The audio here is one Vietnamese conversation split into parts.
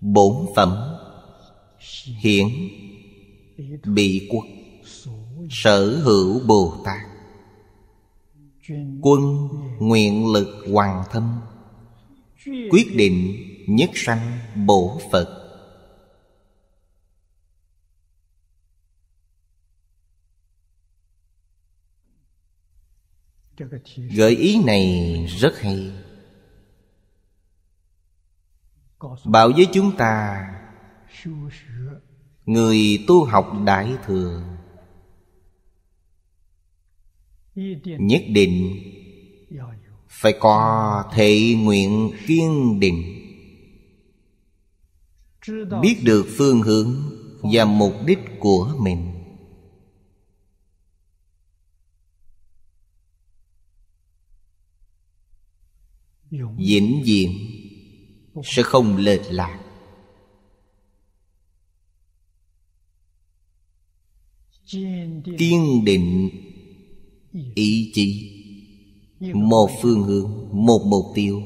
bổn phẩm hiển bị quốc sở hữu bồ tát quân nguyện lực hoàng thân quyết định nhất sanh bổ phật gợi ý này rất hay bảo với chúng ta người tu học đại thừa nhất định phải có thệ nguyện kiên định biết được phương hướng và mục đích của mình vĩnh viễn sẽ không lệch lạc kiên định ý chí một phương hướng một mục tiêu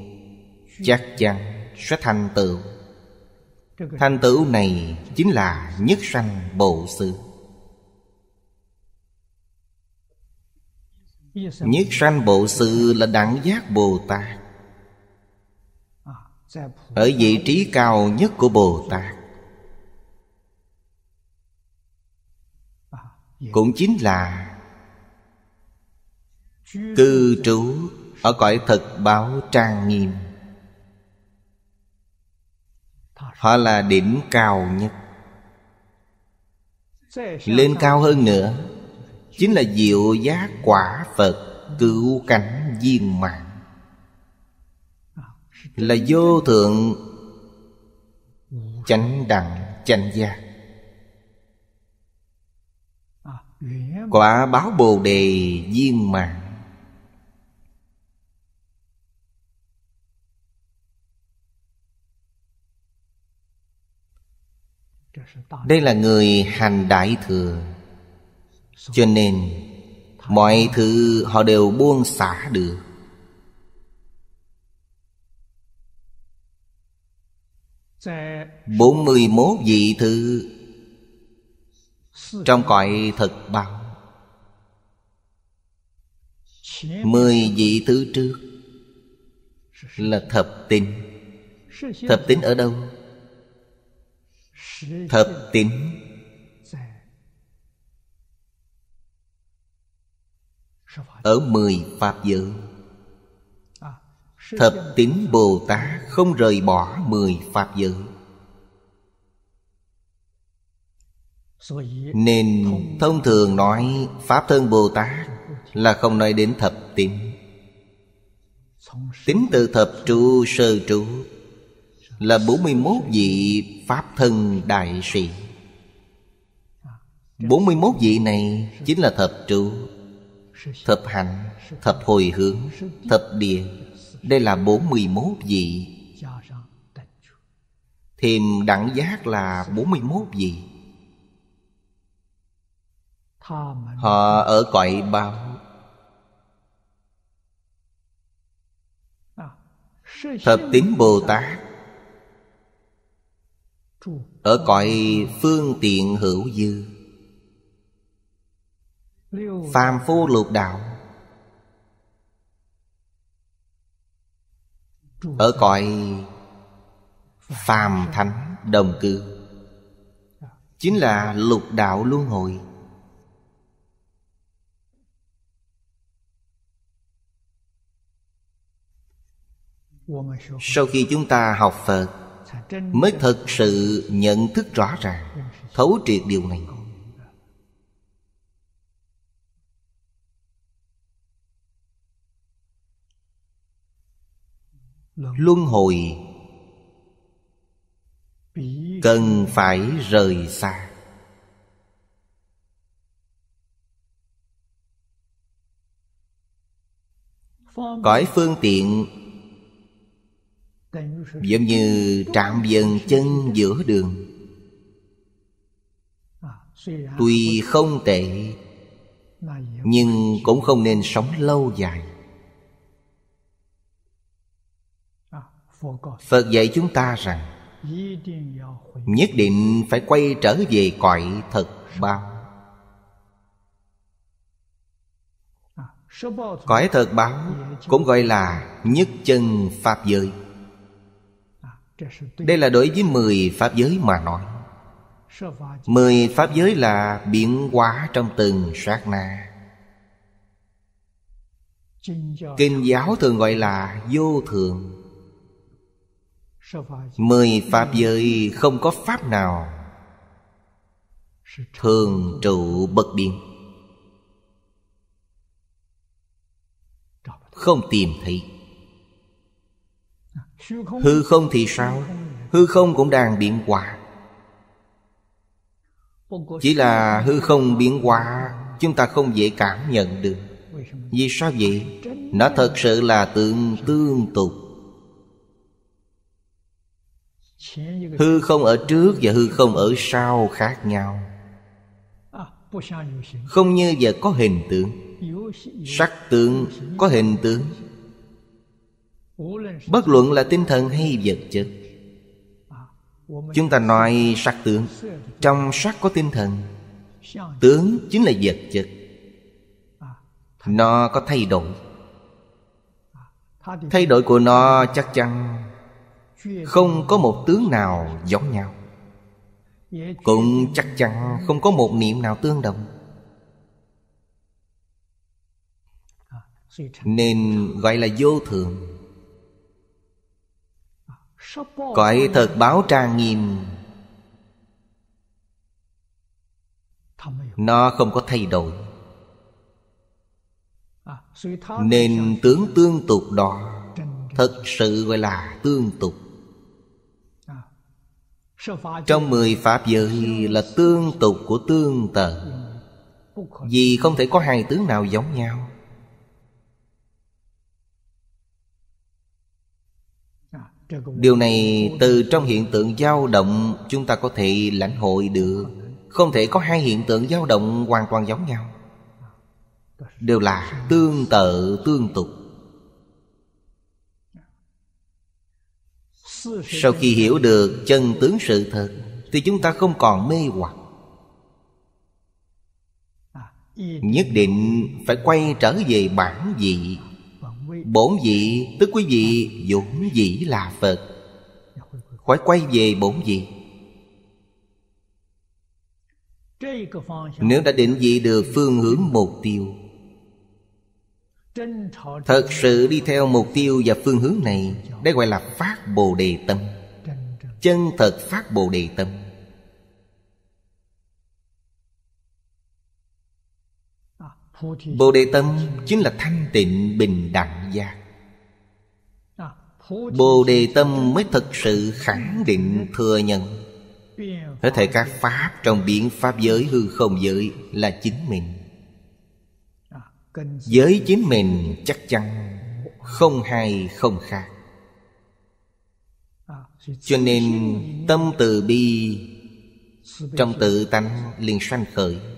chắc chắn sẽ thành tựu thành tựu này chính là nhất sanh bộ sư. nhất sanh bộ sư là đẳng giác bồ tát ở vị trí cao nhất của bồ tát cũng chính là cư trú ở cõi thực báo trang nghiêm họ là điểm cao nhất lên cao hơn nữa chính là diệu giác quả phật cứu cánh viên mạng là vô thượng chánh đẳng chánh giác quả báo bồ đề viên mạng đây là người hành đại thừa cho nên mọi thứ họ đều buông xả được 41 vị thư Trong cõi thật báo Mười vị thứ trước Là thập tính Thập tính ở đâu? Thập tính Ở mười Pháp giới Thập tín Bồ Tát không rời bỏ mười Pháp giới Nên thông thường nói Pháp thân Bồ Tát Là không nói đến thập tín Tính từ thập trụ sơ trụ Là 41 vị Pháp thân đại sĩ 41 vị này chính là thập trụ Thập hạnh Thập hồi hướng Thập địa đây là 41 vị Thêm đẳng giác là 41 vị Họ ở cõi bao Thập tín Bồ Tát Ở cõi phương tiện hữu dư Phàm phu lục đạo Ở cõi phàm thánh đồng cư Chính là lục đạo luân hồi Sau khi chúng ta học Phật Mới thật sự nhận thức rõ ràng Thấu triệt điều này luân hồi cần phải rời xa cõi phương tiện giống như trạm dần chân giữa đường à, tuy không tệ nhưng cũng không nên sống lâu dài phật dạy chúng ta rằng nhất định phải quay trở về cõi thật báo cõi thật báo cũng gọi là nhất chân pháp giới đây là đối với mười pháp giới mà nói mười pháp giới là biến hóa trong từng sát na kinh giáo thường gọi là vô thường Mười Pháp giới không có Pháp nào Thường trụ bất biến Không tìm thấy Hư không thì sao Hư không cũng đang biến hóa Chỉ là hư không biến hóa Chúng ta không dễ cảm nhận được Vì sao vậy Nó thật sự là tượng tương tục hư không ở trước và hư không ở sau khác nhau à, không như và có hình tượng sắc tượng có hình tượng bất luận là tinh thần hay vật chất à, chúng ta nói sắc tượng trong sắc có tinh thần tướng chính là vật chất à, nó có thay đổi thay đổi của nó chắc chắn không có một tướng nào giống nhau Cũng chắc chắn không có một niệm nào tương đồng Nên gọi là vô thường Cõi thật báo trang nghiêm Nó không có thay đổi Nên tướng tương tục đó Thật sự gọi là tương tục trong mười Pháp giới là tương tục của tương tự Vì không thể có hai tướng nào giống nhau Điều này từ trong hiện tượng dao động Chúng ta có thể lãnh hội được Không thể có hai hiện tượng dao động hoàn toàn giống nhau Đều là tương tự tương tục sau khi hiểu được chân tướng sự thật thì chúng ta không còn mê hoặc nhất định phải quay trở về bản vị bổn vị tức quý vị dũng vị là phật phải quay về bổn vị nếu đã định vị được phương hướng mục tiêu Thật sự đi theo mục tiêu và phương hướng này Đây gọi là phát Bồ Đề Tâm Chân thật phát Bồ Đề Tâm Bồ Đề Tâm chính là thanh tịnh bình đẳng giác Bồ Đề Tâm mới thật sự khẳng định thừa nhận Hết thể các Pháp trong biển Pháp giới hư không giới là chính mình với chính mình chắc chắn không hay không khác à, cho nên tâm từ bi trong tự tánh liền sanh khởi